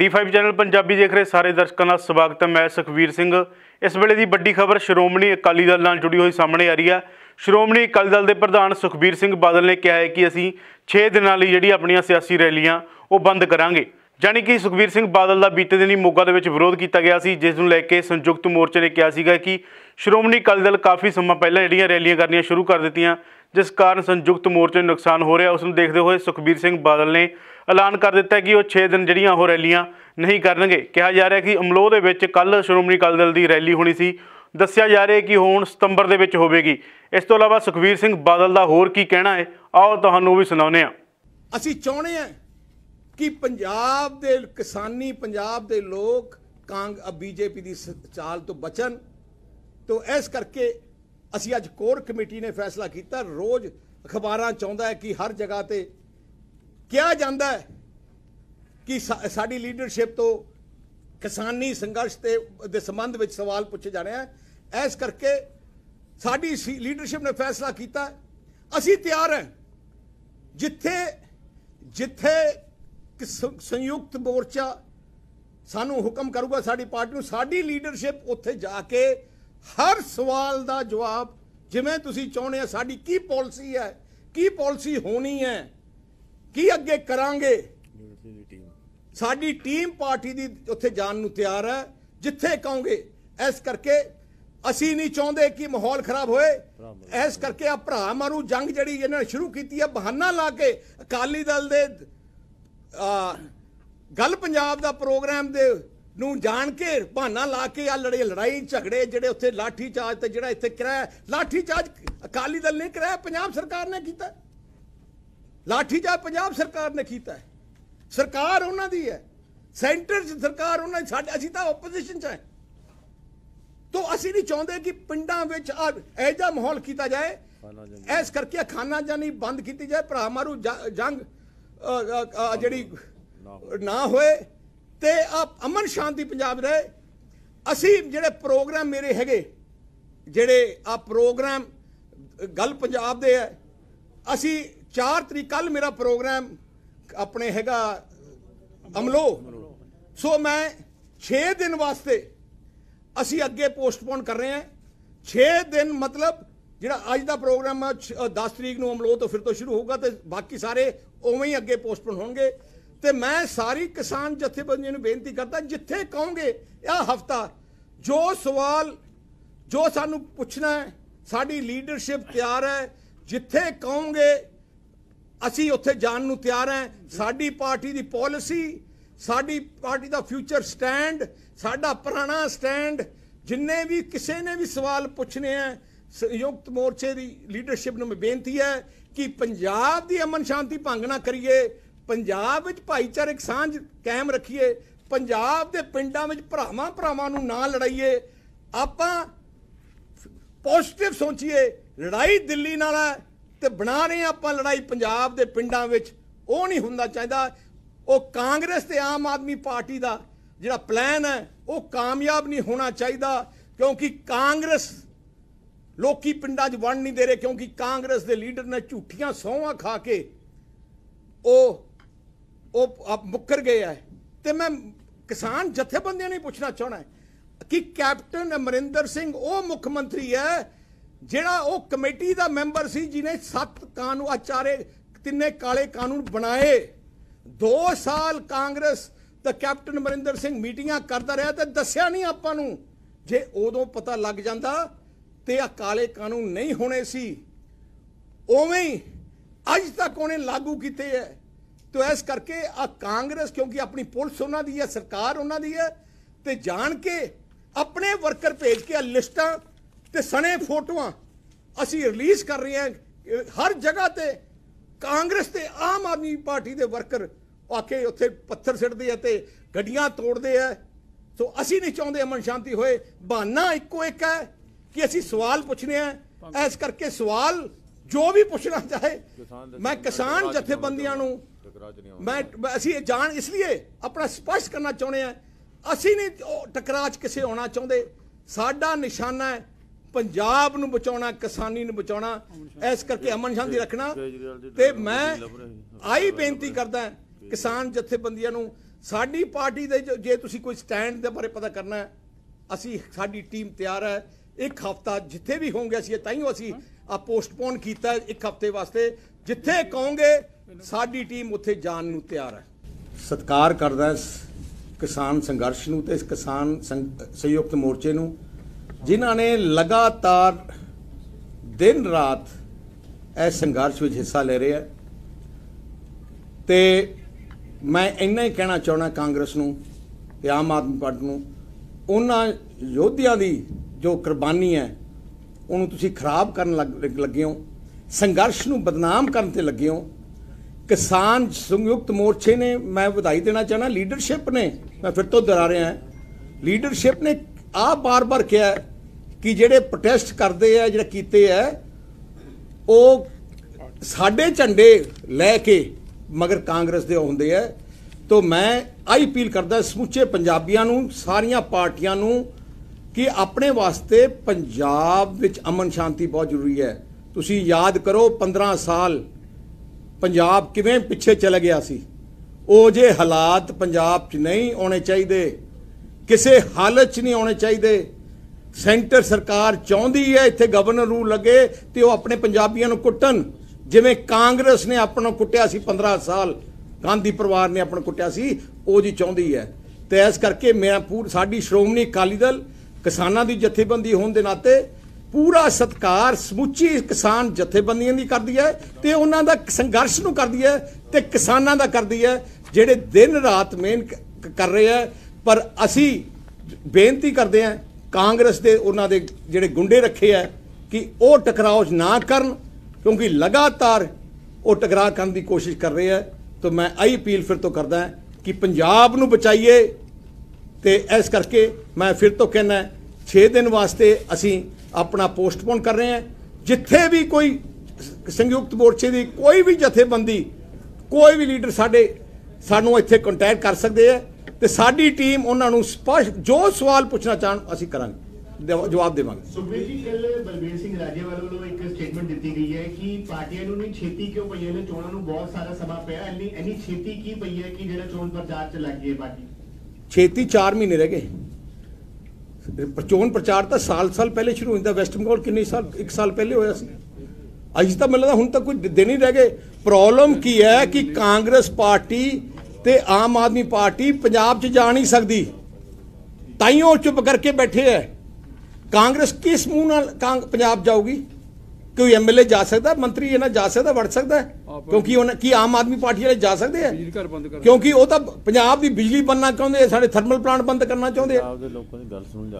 D5 channel Punjabi ਦੇਖ ਰਹੇ ਸਾਰੇ ਦਰਸ਼ਕਾਂ ਦਾ ਸਵਾਗਤ ਹੈ ਮੈਂ ਸੁਖਵੀਰ ਸਿੰਘ ਇਸ ਵੇਲੇ ਦੀ ਵੱਡੀ ਖਬਰ ਸ਼੍ਰੋਮਣੀ ਅਕਾਲੀ ਦਲ ਨਾਲ ਜੁੜੀ ਹੋਈ ਸਾਹਮਣੇ ਆ ਰਹੀ ਹੈ ਸ਼੍ਰੋਮਣੀ ਅਕਾਲੀ ਦਲ ਦੇ ਪ੍ਰਧਾਨ ਸੁਖਬੀਰ ਸਿੰਘ ਬਾਦਲ ਨੇ ਕਿਹਾ ਹੈ ਕਿ ਅਸੀਂ 6 ਦਿਨਾਂ ਲਈ ਜਿਹੜੀ ਆਪਣੀਆਂ ਸਿਆਸੀ ਰੈਲੀਆਂ ਉਹ ਬੰਦ ਕਰਾਂਗੇ ਜਾਨੀ ਕਿ ਸੁਖਬੀਰ ਸਿੰਘ ਬਾਦਲ ਦਾ ਬੀਤੇ ਦਿਨੀ ਮੋਗਾ ਦੇ ਵਿੱਚ ਵਿਰੋਧ ਕੀਤਾ ਗਿਆ ਸੀ ਜਿਸ ਨੂੰ ਲੈ ਕੇ ਸੰਯੁਕਤ ਮੋਰਚੇ ਨੇ ਕਿਹਾ ਸੀਗਾ ਕਿ ਸ਼੍ਰੋਮਣੀ ਅਕਾਲੀ ਦਲ ਕਾਫੀ ਸਮਾਂ ਪਹਿਲਾਂ ਜਿਹੜੀਆਂ ਰੈਲੀਆਂ ਕਰਨੀਆਂ ਸ਼ੁਰੂ ਕਰ ਦਿੱਤੀਆਂ ਜਿਸ ਕਾਰਨ ਸੰਯੁਕਤ ਮੋਰਚੇ ਨੂੰ ਨੁਕਸਾਨ ਹੋ ਰਿਹਾ ਉਸ ਨੂੰ ਦੇਖਦੇ ਹੋਏ ਸੁਖਬੀਰ ਸਿੰਘ ਬਾਦਲ ਨੇ ਐਲਾਨ ਕਰ ਦਿੱਤਾ ਕਿ ਉਹ 6 ਦਿਨ ਜਿਹੜੀਆਂ ਉਹ ਰੈਲੀਆਂ ਨਹੀਂ ਕਰਨਗੇ ਕਿਹਾ ਜਾ ਰਿਹਾ ਕਿ ਅਮਲੋਹ ਦੇ ਵਿੱਚ ਕੱਲ ਸ਼੍ਰੋਮਣੀ ਅਕਾਲੀ ਦਲ ਦੀ ਰੈਲੀ ਹੋਣੀ ਸੀ ਦੱਸਿਆ ਜਾ ਰਿਹਾ ਕਿ ਹੁਣ ਸਤੰਬਰ ਦੇ ਵਿੱਚ ਹੋਵੇਗੀ ਇਸ ਤੋਂ ਇਲਾਵਾ ਸੁਖਵੀਰ ਸਿੰਘ ਬਾਦਲ ਦਾ ਹੋਰ ਕੀ ਕਹਿਣਾ ਹੈ ਆਓ ਤੁਹਾਨੂੰ ਵੀ ਸੁਣਾਉਨੇ ਆ ਅਸੀਂ ਚਾਹੁੰਦੇ ਆ ਕਿ ਪੰਜਾਬ ਦੇ ਕਿਸਾਨੀ ਪੰਜਾਬ ਦੇ ਲੋਕ ਕਾਂਗ ਬੀਜੇਪੀ ਦੀ ਚਾਲ ਤੋਂ ਬਚਨ ਤੋਂ ਇਸ ਕਰਕੇ ਅਸੀਂ ਅੱਜ ਕੋਰ ਕਮੇਟੀ ਨੇ ਫੈਸਲਾ ਕੀਤਾ ਰੋਜ਼ ਅਖਬਾਰਾਂ ਚਾਹੁੰਦਾ ਹੈ ਕਿ ਹਰ ਜਗ੍ਹਾ ਤੇ ਕਿਹਾ ਜਾਂਦਾ ਹੈ ਕਿ ਸਾਡੀ ਲੀਡਰਸ਼ਿਪ ਤੋਂ ਕਿਸਾਨੀ ਸੰਘਰਸ਼ ਤੇ ਦੇ ਸੰਬੰਧ ਵਿੱਚ ਸਵਾਲ ਪੁੱਛੇ ਜਾ ਰਹੇ ਆ ਇਸ ਕਰਕੇ ਸਾਡੀ ਲੀਡਰਸ਼ਿਪ ਨੇ ਫੈਸਲਾ ਕੀਤਾ ਅਸੀਂ ਤਿਆਰ ਹਾਂ ਜਿੱਥੇ ਜਿੱਥੇ ਸੰਯੁਕਤ ਮੋਰਚਾ ਸਾਨੂੰ ਹੁਕਮ ਕਰੂਗਾ ਸਾਡੀ ਪਾਰਟੀ ਨੂੰ ਸਾਡੀ ਲੀਡਰਸ਼ਿਪ ਉੱਥੇ ਜਾ ਕੇ ਹਰ ਸਵਾਲ ਦਾ ਜਵਾਬ ਜਿਵੇਂ ਤੁਸੀਂ ਚਾਹੁੰਦੇ ਆ ਸਾਡੀ ਕੀ ਪਾਲਿਸੀ ਹੈ ਕੀ ਪਾਲਿਸੀ ਹੋਣੀ ਹੈ ਕੀ ਅੱਗੇ ਕਰਾਂਗੇ ਸਾਡੀ ਟੀਮ ਪਾਰਟੀ ਦੀ ਉੱਥੇ ਜਾਣ ਨੂੰ ਤਿਆਰ ਹੈ ਜਿੱਥੇ ਕਹੋਗੇ ਇਸ ਕਰਕੇ ਅਸੀਂ ਨਹੀਂ ਚਾਹੁੰਦੇ ਕਿ ਮਾਹੌਲ ਖਰਾਬ ਹੋਏ ਇਸ ਕਰਕੇ ਆ ਭਰਾ ਮਾਰੂ ਜੰਗ ਜਿਹੜੀ ਇਹਨਾਂ ਨੇ ਸ਼ੁਰੂ ਕੀਤੀ ਹੈ ਬਹਾਨਾ ਲਾ ਕੇ ਅਕਾਲੀ ਦਲ ਦੇ ਗੱਲ ਪੰਜਾਬ ਦਾ ਪ੍ਰੋਗਰਾਮ ਦੇ ਨੂੰ ਜਾਣ ਕੇ ਬਹਾਨਾ ਲਾ ਕੇ ਆ ਲੜੇ ਲੜਾਈ ਝਗੜੇ ਜਿਹੜੇ ਉੱਥੇ ਲਾਠੀ ਚਾਰਜ ਤੇ ਜਿਹੜਾ ਇੱਥੇ ਕਰਾਇਆ ਲਾਠੀ ਚਾਰਜ ਅਕਾਲੀ ਦਲ ਨੇ ਕਰਾਇਆ ਪੰਜਾਬ ਸਰਕਾਰ ਨੇ ਕੀਤਾ ਲਾਠੀਚਾਰਜ ਪੰਜਾਬ ਸਰਕਾਰ ਨੇ ਕੀਤਾ ਹੈ ਸਰਕਾਰ ਉਹਨਾਂ ਦੀ ਹੈ ਸੈਂਟਰ 'ਚ ਸਰਕਾਰ ਉਹਨਾਂ ਦੀ ਸਾਡੇ ਅਸੀਂ ਤਾਂ ਆਪੋਜੀਸ਼ਨ 'ਚ ਹੈ ਤੋਂ ਅਸੀਂ ਨਹੀਂ ਚਾਹੁੰਦੇ ਕਿ ਪਿੰਡਾਂ ਵਿੱਚ ਇਹ ਜਿਹਾ ਮਾਹੌਲ ਕੀਤਾ ਜਾਏ ਇਸ ਕਰਕੇ ਖਾਨਾ ਜਾਨੀ ਬੰਦ ਕੀਤੀ ਜਾਏ ਭਰਾ ਮਾਰੂ ਜੰਗ ਜਿਹੜੀ ਨਾ ਹੋਏ ਤੇ ਆ ਅਮਨ ਸ਼ਾਂਤੀ ਪੰਜਾਬ ਰਹੇ ਅਸੀਂ ਜਿਹੜੇ ਪ੍ਰੋਗਰਾਮ ਮੇਰੇ ਹੈਗੇ ਜਿਹੜੇ ਆ ਪ੍ਰੋਗਰਾਮ ਗੱਲ ਪੰਜਾਬ ਦੇ ਹੈ ਅਸੀਂ 4 ਤਰੀਕ ਕੱਲ ਮੇਰਾ ਪ੍ਰੋਗਰਾਮ ਆਪਣੇ ਹੈਗਾ ਅਮਲੋ ਸੋ ਮੈਂ 6 ਦਿਨ ਵਾਸਤੇ ਅਸੀਂ ਅੱਗੇ ਪੋਸਟਪੋਨ ਕਰ ਰਹੇ ਹਾਂ 6 ਦਿਨ ਮਤਲਬ ਜਿਹੜਾ ਅੱਜ ਦਾ ਪ੍ਰੋਗਰਾਮ 10 ਤਰੀਕ ਨੂੰ ਅਮਲੋ ਤੋਂ ਫਿਰ ਤੋਂ ਸ਼ੁਰੂ ਹੋਊਗਾ ਤੇ ਬਾਕੀ ਸਾਰੇ ਉਵੇਂ ਹੀ ਅੱਗੇ ਪੋਸਟਪੋਨ ਹੋਣਗੇ ਤੇ ਮੈਂ ਸਾਰੀ ਕਿਸਾਨ ਜਥੇਬੰਦੀ ਨੂੰ ਬੇਨਤੀ ਕਰਦਾ ਜਿੱਥੇ ਕਹੋਗੇ ਇਹ ਹਫਤਾ ਜੋ ਸਵਾਲ ਜੋ ਸਾਨੂੰ ਪੁੱਛਣਾ ਹੈ ਸਾਡੀ ਲੀਡਰਸ਼ਿਪ ਤਿਆਰ ਹੈ ਜਿੱਥੇ ਕਹੋਗੇ ਅਸੀਂ ਉੱਥੇ ਜਾਣ ਨੂੰ ਤਿਆਰ ਹਾਂ ਸਾਡੀ ਪਾਰਟੀ ਦੀ ਪਾਲਿਸੀ ਸਾਡੀ ਪਾਰਟੀ ਦਾ ਫਿਊਚਰ ਸਟੈਂਡ ਸਾਡਾ ਪੁਰਾਣਾ ਸਟੈਂਡ ਜਿੰਨੇ ਵੀ ਕਿਸੇ ਨੇ ਵੀ ਸਵਾਲ ਪੁੱਛਨੇ ਆ ਸੰਯੁਕਤ ਮੋਰਚੇ ਦੀ ਲੀਡਰਸ਼ਿਪ ਨੂੰ ਮੈਂ ਬੇਨਤੀ ਹੈ ਕਿ ਪੰਜਾਬ ਦੀ ਅਮਨ ਸ਼ਾਂਤੀ ਭੰਗ ਨਾ ਕਰੀਏ ਪੰਜਾਬ ਵਿੱਚ ਭਾਈਚਾਰਕ ਸਾਂਝ ਕਾਇਮ ਰੱਖੀਏ ਪੰਜਾਬ ਦੇ ਪਿੰਡਾਂ ਵਿੱਚ ਭਰਾਵਾਂ ਭਰਾਵਾਂ ਨੂੰ ਨਾ ਲੜਾਈਏ ਆਪਾਂ ਪੋਜ਼ਿਟਿਵ ਸੋਚੀਏ ਲੜਾਈ ਦਿੱਲੀ ਨਾਲ ਹੈ ਤੇ ਬਣਾ ਰਹੇ ਆਪਾਂ ਲੜਾਈ ਪੰਜਾਬ ਦੇ ਪਿੰਡਾਂ ਵਿੱਚ ਉਹ ਨਹੀਂ ਹੁੰਦਾ ਚਾਹੀਦਾ ਉਹ ਕਾਂਗਰਸ ਤੇ ਆਮ ਆਦਮੀ ਪਾਰਟੀ ਦਾ ਜਿਹੜਾ ਪਲਾਨ ਹੈ ਉਹ ਕਾਮਯਾਬ ਨਹੀਂ ਹੋਣਾ ਚਾਹੀਦਾ ਕਿਉਂਕਿ ਕਾਂਗਰਸ ਲੋਕੀ ਪਿੰਡਾਂ 'ਚ ਵੜ ਨਹੀਂ ਦੇ ਰਹੇ ਕਿਉਂਕਿ ਕਾਂਗਰਸ ਦੇ ਲੀਡਰ ਨੇ ਝੂਠੀਆਂ ਸੌਹਾਂ ਖਾ ਕੇ ਉਹ ਉਹ ਮੁੱਕਰ ਗਏ ਐ ਤੇ ਮੈਂ ਕਿਸਾਨ ਜਥੇਬੰਦੀਆਂ ਨੂੰ ਪੁੱਛਣਾ ਚਾਹਣਾ ਕਿ ਕੈਪਟਨ ਅਮਰਿੰਦਰ ਸਿੰਘ ਉਹ ਮੁੱਖ ਮੰਤਰੀ ਹੈ ਜਿਹੜਾ ਉਹ ਕਮੇਟੀ ਦਾ ਮੈਂਬਰ ਸੀ ਜਿਨੇ ਸੱਤ ਕਾਨੂੰਨ ਆਚਾਰੇ ਤਿੰਨੇ ਕਾਲੇ ਕਾਨੂੰਨ ਬਣਾਏ 2 ਸਾਲ ਕਾਂਗਰਸ ਤੇ ਕੈਪਟਨ ਮਰਿੰਦਰ ਸਿੰਘ ਮੀਟਿੰਗਾਂ ਕਰਦਾ ਰਿਹਾ ਤੇ ਦੱਸਿਆ ਨਹੀਂ ਆਪਾਂ ਨੂੰ ਜੇ ਉਦੋਂ ਪਤਾ ਲੱਗ ਜਾਂਦਾ ਤੇ ਆ ਕਾਲੇ ਕਾਨੂੰਨ ਨਹੀਂ ਹੋਣੇ ਸੀ ਉਵੇਂ ਹੀ ਅੱਜ ਤੱਕ ਉਹਨੇ ਲਾਗੂ ਕੀਤੇ ਐ ਤੋ ਇਸ ਕਰਕੇ ਆ ਕਾਂਗਰਸ ਕਿਉਂਕਿ ਆਪਣੀ ਪੁਲਿਸ ਉਹਨਾਂ ਦੀ ਹੈ ਸਰਕਾਰ ਉਹਨਾਂ ਦੀ ਹੈ ਤੇ ਜਾਣ ਕੇ ਆਪਣੇ ਵਰਕਰ ਭੇਜ ਕੇ ਆ ਲਿਸਟਾਂ ਤੇ ਸਣੇ ਫੋਟੋਆਂ ਅਸੀਂ ਰਿਲੀਜ਼ ਕਰ ਰਹੇ ਹਾਂ ਹਰ ਜਗ੍ਹਾ ਤੇ ਕਾਂਗਰਸ ਤੇ ਆਮ ਆਦਮੀ ਪਾਰਟੀ ਦੇ ਵਰਕਰ ਆਕੇ ਉੱਥੇ ਪੱਥਰ ਸਿੱਟਦੇ ਆ ਤੇ ਗੱਡੀਆਂ ਤੋੜਦੇ ਆ ਸੋ ਅਸੀਂ ਨਹੀਂ ਚਾਹੁੰਦੇ ਅਮਨ ਸ਼ਾਂਤੀ ਹੋਏ ਬਹਾਨਾ ਇੱਕੋ ਇੱਕ ਹੈ ਕਿ ਅਸੀਂ ਸਵਾਲ ਪੁੱਛਨੇ ਆ ਇਸ ਕਰਕੇ ਸਵਾਲ ਜੋ ਵੀ ਪੁੱਛਣਾ ਚਾਹੇ ਮੈਂ ਕਿਸਾਨ ਜਥੇਬੰਦੀਆਂ ਨੂੰ ਮੈਂ ਅਸੀਂ ਇਹ ਜਾਣ ਇਸ ਲਈ ਆਪਣਾ ਸਪਸ਼ਟ ਕਰਨਾ ਚਾਹੁੰਦੇ ਆ ਅਸੀਂ ਨਹੀਂ ਟਕਰਾਚ ਕਿਸੇ ਹੋਣਾ ਚਾਹੁੰਦੇ ਸਾਡਾ ਨਿਸ਼ਾਨਾ ਹੈ ਪੰਜਾਬ ਨੂੰ ਬਚਾਉਣਾ ਕਿਸਾਨੀ ਨੂੰ ਬਚਾਉਣਾ ਇਸ ਕਰਕੇ ਅਮਨ ਸ਼ਾਂਤੀ ਰੱਖਣਾ ਤੇ ਮੈਂ ਆਈ ਬੇਨਤੀ ਕਰਦਾ ਕਿਸਾਨ ਜਥੇਬੰਦੀਆਂ ਨੂੰ ਸਾਡੀ ਪਾਰਟੀ ਦੇ ਜੇ ਤੁਸੀਂ ਕੋਈ ਸਟੈਂਡ ਦੇ ਬਾਰੇ ਪਤਾ ਕਰਨਾ ਹੈ ਅਸੀਂ ਸਾਡੀ ਟੀਮ ਤਿਆਰ ਹੈ ਇੱਕ ਹਫਤਾ ਜਿੱਥੇ ਵੀ ਹੋਵਾਂਗੇ ਅਸੀਂ ਹੀ ਅਸੀਂ ਆ ਪੋਸਟਪੋਨ ਕੀਤਾ ਇੱਕ ਹਫਤੇ ਵਾਸਤੇ ਜਿੱਥੇ ਕਹੋਗੇ ਸਾਡੀ ਟੀਮ ਉੱਥੇ ਜਾਣ ਨੂੰ ਤਿਆਰ ਹੈ ਸਤਕਾਰ ਕਰਦਾ ਕਿਸਾਨ ਸੰਘਰਸ਼ ਨੂੰ ਤੇ ਇਸ ਕਿਸਾਨ ਸੰਯੁਕਤ ਮੋਰਚੇ ਨੂੰ ਜਿਨ੍ਹਾਂ ਨੇ ਲਗਾਤਾਰ ਦਿਨ ਰਾਤ ਇਸ ਸੰਘਰਸ਼ ਵਿੱਚ ਹਿੱਸਾ ਲੈ ਰਹੇ ਆ ਤੇ ਮੈਂ ਇੰਨਾ ਹੀ ਕਹਿਣਾ ਚਾਹਣਾ ਕਾਂਗਰਸ ਨੂੰ ਤੇ ਆਮ ਆਦਮੀ ਪਾਰਟੀ ਨੂੰ ਉਹਨਾਂ ਯੋਧਿਆਂ ਦੀ ਜੋ ਕੁਰਬਾਨੀ ਹੈ ਉਹਨੂੰ ਤੁਸੀਂ ਖਰਾਬ ਕਰਨ ਲੱਗੇ ਹੋ ਸੰਘਰਸ਼ ਨੂੰ ਬਦਨਾਮ ਕਰਨ ਤੇ ਲੱਗੇ ਹੋ ਕਿਸਾਨ ਸੰਯੁਕਤ ਮੋਰਚੇ ਨੇ ਮੈਂ ਵਧਾਈ ਦੇਣਾ ਚਾਹਣਾ ਲੀਡਰਸ਼ਿਪ ਨੇ ਮੈਂ ਫਿਰ ਤੋਂ ਦਰਾ ਰਿਹਾ ਹਾਂ ਲੀਡਰਸ਼ਿਪ ਨੇ ਆ ਬਾਰ-ਬਾਰ ਕਿਹਾ ਕਿ ਜਿਹੜੇ ਪ੍ਰੋਟੈਸਟ ਕਰਦੇ ਆ ਜਿਹੜਾ ਕੀਤੇ ਆ ਉਹ ਸਾਡੇ ਝੰਡੇ ਲੈ ਕੇ ਮਗਰ ਕਾਂਗਰਸ ਦੇ ਹੁੰਦੇ ਆ ਤੋਂ ਮੈਂ ਆਈ ਅਪੀਲ ਕਰਦਾ ਸਮੁੱਚੇ ਪੰਜਾਬੀਆਂ ਨੂੰ ਸਾਰੀਆਂ ਪਾਰਟੀਆਂ ਨੂੰ ਕਿ ਆਪਣੇ ਵਾਸਤੇ ਪੰਜਾਬ ਵਿੱਚ ਅਮਨ ਸ਼ਾਂਤੀ ਬਹੁਤ ਜ਼ਰੂਰੀ ਹੈ ਤੁਸੀਂ ਯਾਦ ਕਰੋ 15 ਸਾਲ ਪੰਜਾਬ ਕਿਵੇਂ ਪਿੱਛੇ ਚਲਾ ਗਿਆ ਸੀ ਉਹ ਜੇ ਹਾਲਾਤ ਪੰਜਾਬ 'ਚ ਨਹੀਂ ਆਉਣੇ ਚਾਹੀਦੇ ਕਿਸੇ ਹਾਲਤ 'ਚ ਨਹੀਂ ਆਉਣੇ ਚਾਹੀਦੇ ਸੈਂਟਰ ਸਰਕਾਰ ਚਾਹੁੰਦੀ ਹੈ ਇੱਥੇ ਗਵਰਨਰ ਰੂਲ ਲੱਗੇ ਤੇ ਉਹ ਆਪਣੇ ਪੰਜਾਬੀਆਂ ਨੂੰ ਕੁੱਟਣ ਜਿਵੇਂ ਕਾਂਗਰਸ ਨੇ ਆਪਣਾ ਕੁੱਟਿਆ ਸੀ 15 ਸਾਲ ਗਾਂਧੀ ਪਰਿਵਾਰ ਨੇ ਆਪਣਾ ਕੁੱਟਿਆ ਸੀ ਉਹ ਜੀ ਚਾਹੁੰਦੀ ਹੈ ਤੇ ਇਸ ਕਰਕੇ ਮੈਂ ਪੂਰ ਸਾਡੀ ਸ਼੍ਰੋਮਣੀ ਅਕਾਲੀ ਦਲ ਕਿਸਾਨਾਂ ਦੀ ਜਥੇਬੰਦੀ ਹੋਣ ਦੇ ਨਾਤੇ ਪੂਰਾ ਸਤਕਾਰ ਸਮੁੱਚੀ ਕਿਸਾਨ ਜਥੇਬੰਦੀਆਂ ਦੀ ਕਰਦੀ ਹੈ ਤੇ ਉਹਨਾਂ ਦਾ ਸੰਘਰਸ਼ ਨੂੰ ਕਰਦੀ ਹੈ ਤੇ ਕਿਸਾਨਾਂ ਦਾ ਕਰਦੀ ਹੈ ਜਿਹੜੇ ਦਿਨ ਰਾਤ ਮਿਹਨਤ ਕਰ ਰਹੇ ਹੈ ਪਰ ਅਸੀਂ ਬੇਨਤੀ ਕਰਦੇ ਹਾਂ ਕਾਂਗਰਸ ਦੇ ਉਹਨਾਂ ਦੇ ਜਿਹੜੇ ਗੁੰਡੇ ਰੱਖੇ ਆ ਕਿ ਉਹ ਟਕਰਾਓ ਨਾ ਕਰਨ ਕਿਉਂਕਿ ਲਗਾਤਾਰ ਉਹ ਟਕਰਾ ਕਰਨ ਦੀ ਕੋਸ਼ਿਸ਼ ਕਰ ਰਹੇ ਆ ਤਾਂ ਮੈਂ ਆਈ ਅਪੀਲ ਫਿਰ ਤੋਂ ਕਰਦਾ ਕਿ ਪੰਜਾਬ ਨੂੰ ਬਚਾਈਏ ਤੇ ਇਸ ਕਰਕੇ ਮੈਂ ਫਿਰ ਤੋਂ ਕਹਿੰਦਾ 6 ਦਿਨ ਵਾਸਤੇ ਅਸੀਂ ਆਪਣਾ ਪੋਸਟਪੋਨ ਕਰ ਰਹੇ ਹਾਂ ਜਿੱਥੇ ਵੀ ਕੋਈ ਸੰਯੁਕਤ ਮੋਰਚੇ ਦੀ ਕੋਈ ਵੀ ਜਥੇਬੰਦੀ ਕੋਈ ਵੀ ਲੀਡਰ ਸਾਡੇ ਸਾਨੂੰ ਇੱਥੇ ਕੰਟੈਕਟ ਕਰ ਸਕਦੇ ਆ ਤੇ ਸਾਡੀ ਟੀਮ ਉਹਨਾਂ ਨੂੰ ਸਪਸ਼ਟ ਜੋ ਸਵਾਲ ਪੁੱਛਣਾ ਚਾਹਣ ਅਸੀਂ ਕਰਾਂਗੇ ਜਵਾਬ ਦੇਵਾਂਗੇ ਸੁਖਬੀਰ ਜੀ ਕੱਲ ਬਲਬੀਰ ਸਿੰਘ ਰਾਜੇਵਾਲ ਵੱਲੋਂ ਇੱਕ ਸਟੇਟਮੈਂਟ ਦਿੱਤੀ ਗਈ ਹੈ ਕਿ ਪਾਰਟੀਆਂ ਨੂੰ ਨਹੀਂ ਛੇਤੀ ਕਿਉਂ ਪਈ ਹੈ ਚੋਣਾਂ ਨੂੰ ਬਹੁਤ ਸਾਰਾ ਸਮਾਂ ਪਿਆ ਇੰਨੀ ਇੰਨੀ ਛੇਤੀ ਕੀ ਪਈ ਹੈ ਕਿ ਜਿਹੜਾ ਚੋਣ ਪ੍ਰਚਾਰ ਚ ਲੱਗ ਗਏ ਬਾਕੀ ਛੇਤੀ 4 ਮਹੀਨੇ ਰਹਿ ਗਏ ਪ੍ਰਚੋਣ ਪ੍ਰਚਾਰ ਤਾਂ ਸਾਲ ਸਾਲ ਪਹਿਲੇ ਸ਼ੁਰੂ ਹੁੰਦਾ ਵੈਸਟ ਬੰਗਾਲ ਕਿੰਨੇ ਸਾਲ ਇੱਕ ਸਾਲ ਪਹਿਲੇ ਹੋਇਆ ਸੀ ਅੱਜ ਤਾਂ ਮੈਨੂੰ ਲੱਗਦਾ ਹੁਣ ਤੱਕ ਕੋਈ ਦਿਨ ਹੀ ਰਹਿ ਗਏ ਪ੍ਰੋਬਲਮ ਕੀ ਹੈ ਕਿ ਕਾਂਗਰਸ ਪਾਰਟੀ ਤੇ ਆਮ ਆਦਮੀ ਪਾਰਟੀ ਪੰਜਾਬ 'ਚ ਜਾ ਨਹੀਂ ਸਕਦੀ ਤਾਈਓ ਚੁੱਪ ਕਰਕੇ ਬੈਠੇ ਐ ਕਾਂਗਰਸ ਕਿਸ ਮੂੰਹ ਨਾਲ ਪੰਜਾਬ ਜਾਊਗੀ ਕੋਈ ਐਮਐਲਏ ਜਾ ਸਕਦਾ ਮੰਤਰੀ ਇਹਨਾਂ ਜਾ ਸਕਦਾ ਵੜ ਸਕਦਾ ਕਿਉਂਕਿ ਉਹਨਾਂ ਕੀ ਆਮ ਆਦਮੀ ਪਾਰਟੀ ਵਾਲੇ ਜਾ ਸਕਦੇ ਆ ਕਿਉਂਕਿ ਉਹ ਤਾਂ ਪੰਜਾਬ ਦੀ ਬਿਜਲੀ ਬੰਨਾ ਚਾਹੁੰਦੇ ਸਾਡੇ ਥਰਮਲ ਪਲਾਂਟ ਬੰਦ ਕਰਨਾ ਚਾਹੁੰਦੇ ਆ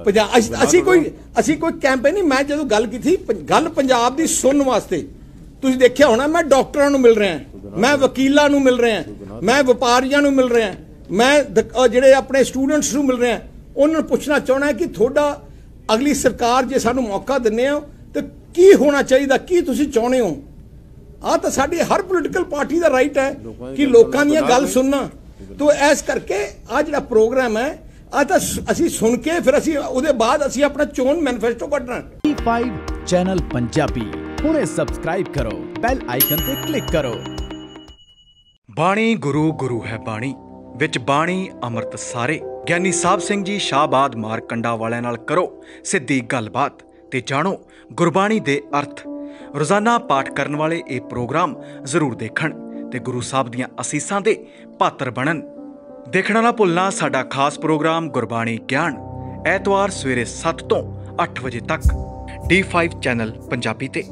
ਪੰਜਾਬ ਅਸੀਂ ਕੋਈ ਅਸੀਂ ਕੋਈ ਕੈਂਪੇਨ ਨਹੀਂ ਮੈਂ ਜਦੋਂ ਗੱਲ ਕੀਤੀ ਗੱਲ ਪੰਜਾਬ ਦੀ ਸੁਣਨ ਵਾਸਤੇ ਤੁਸੀਂ ਦੇਖਿਆ ਹੋਣਾ ਮੈਂ ਡਾਕਟਰਾਂ ਨੂੰ ਮਿਲ ਰਿਹਾ ਮੈਂ ਵਕੀਲਾਂ ਨੂੰ ਮਿਲ ਰਿਹਾ ਮੈਂ ਵਪਾਰੀਆਂ ਨੂੰ ਮਿਲ ਰਿਹਾ ਮੈਂ ਜਿਹੜੇ ਆਪਣੇ ਸਟੂਡੈਂਟਸ ਨੂੰ ਮਿਲ ਰਿਹਾ ਉਹਨਾਂ ਨੂੰ ਪੁੱਛਣਾ ਚਾਹਣਾ ਕਿ ਤੁਹਾਡਾ ਅਗਲੀ ਸਰਕਾਰ ਜੇ ਸਾਨੂੰ ਮੌਕਾ ਦਿੰਨੇ ਹੋ ਤੇ ਕੀ ਹੋਣਾ ਚਾਹੀਦਾ ਕੀ ਤੁਸੀਂ ਚਾਹੁੰਦੇ ਹੋ ਆ ਤਾਂ ਸਾਡੀ ਹਰ ਪੋਲੀਟੀਕਲ ਪਾਰਟੀ ਦਾ ਰਾਈਟ ਹੈ ਕਿ ਲੋਕਾਂ ਦੀਆਂ ਗੱਲ ਸੁਣਨਾ ਤੋ ਐਸ ਕਰਕੇ ਆ ਜਿਹੜਾ ਪ੍ਰੋਗਰਾਮ ਹੈ ਆ ਤਾਂ ਅਸੀਂ ਸੁਣ ਕੇ ਫਿਰ ਅਸੀਂ ਉਹਦੇ ਬਾਅਦ ਅਸੀਂ ਆਪਣਾ ਚੋਣ ਮੈਨੀਫੈਸਟੋ ਕੱਢਣਾ 5 ਚੈਨਲ ਪੰਜਾਬੀ ਹੁਣੇ ਸਬਸਕ੍ਰਾਈਬ ਕਰੋ ਬੈਲ ਆਈਕਨ ਤੇ ਕਲਿੱਕ ਕਰੋ ਬਾਣੀ ਗੁਰੂ ਗੁਰੂ ਹੈ ਬਾਣੀ ਵਿੱਚ ਬਾਣੀ ਅੰਮ੍ਰਿਤ ਸਾਰੇ ਗਿਆਨੀ ਸਾਹਿਬ ਸਿੰਘ ਜੀ ਸ਼ਾਬਾਦ ਮਾਰਕੰਡਾ ਵਾਲਿਆਂ ਨਾਲ ਕਰੋ ਸਿੱਧੀ ਗੱਲਬਾਤ ਤੇ ਜਾਣੋ ਗੁਰਬਾਣੀ ਦੇ ਅਰਥ ਰੋਜ਼ਾਨਾ ਪਾਠ ਕਰਨ ਵਾਲੇ ਇਹ ਪ੍ਰੋਗਰਾਮ ਜ਼ਰੂਰ ਦੇਖਣ ਤੇ ਗੁਰੂ ਸਾਹਿਬ ਦੀਆਂ ਅਸੀਸਾਂ ਦੇ ਪਾਤਰ ਬਣਨ ਦੇਖਣਾ ਨਾ ਭੁੱਲਣਾ ਸਾਡਾ ਖਾਸ ਪ੍ਰੋਗਰਾਮ ਗੁਰਬਾਣੀ ਗਿਆਨ ਐਤਵਾਰ ਸਵੇਰੇ 7 ਤੋਂ 8 ਵਜੇ ਤੱਕ D5 ਚੈਨਲ ਪੰਜਾਬੀ ਤੇ